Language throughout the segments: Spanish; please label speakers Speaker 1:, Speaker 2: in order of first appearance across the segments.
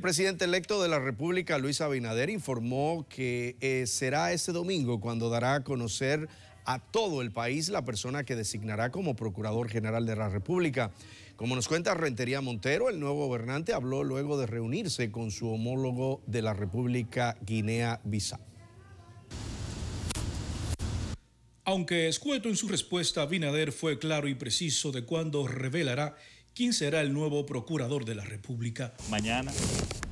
Speaker 1: El presidente electo de la República, Luis Abinader, informó que eh, será este domingo cuando dará a conocer a todo el país la persona que designará como Procurador General de la República. Como nos cuenta Rentería Montero, el nuevo gobernante habló luego de reunirse con su homólogo de la República Guinea-Bissau.
Speaker 2: Aunque escueto en su respuesta, Abinader fue claro y preciso de cuándo revelará quién será el nuevo procurador de la República. Mañana.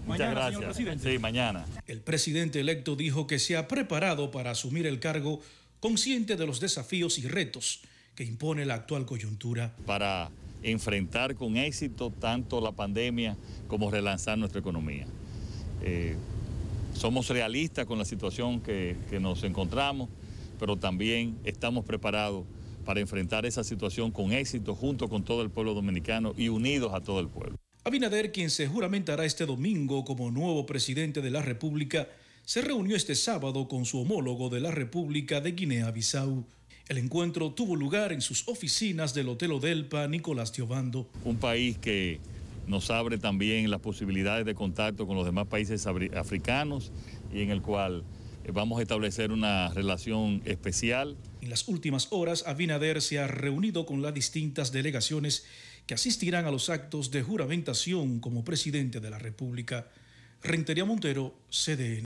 Speaker 2: Muchas gracias. Sí, mañana. El presidente electo dijo que se ha preparado para asumir el cargo consciente de los desafíos y retos que impone la actual coyuntura.
Speaker 3: Para enfrentar con éxito tanto la pandemia como relanzar nuestra economía. Eh, somos realistas con la situación que nos encontramos, pero también estamos preparados para enfrentar esa situación con éxito junto con todo el pueblo dominicano y unidos a todo el pueblo.
Speaker 2: Abinader, quien se juramentará este domingo como nuevo presidente de la República, se reunió este sábado con su homólogo de la República de Guinea-Bissau. El encuentro tuvo lugar en sus oficinas del Hotel Odelpa Nicolás Tiobando.
Speaker 3: Un país que nos abre también las posibilidades de contacto con los demás países africanos y en el cual eh, vamos a establecer una relación especial
Speaker 2: en las últimas horas, Abinader se ha reunido con las distintas delegaciones que asistirán a los actos de juramentación como presidente de la República. Rentería Montero, CDN.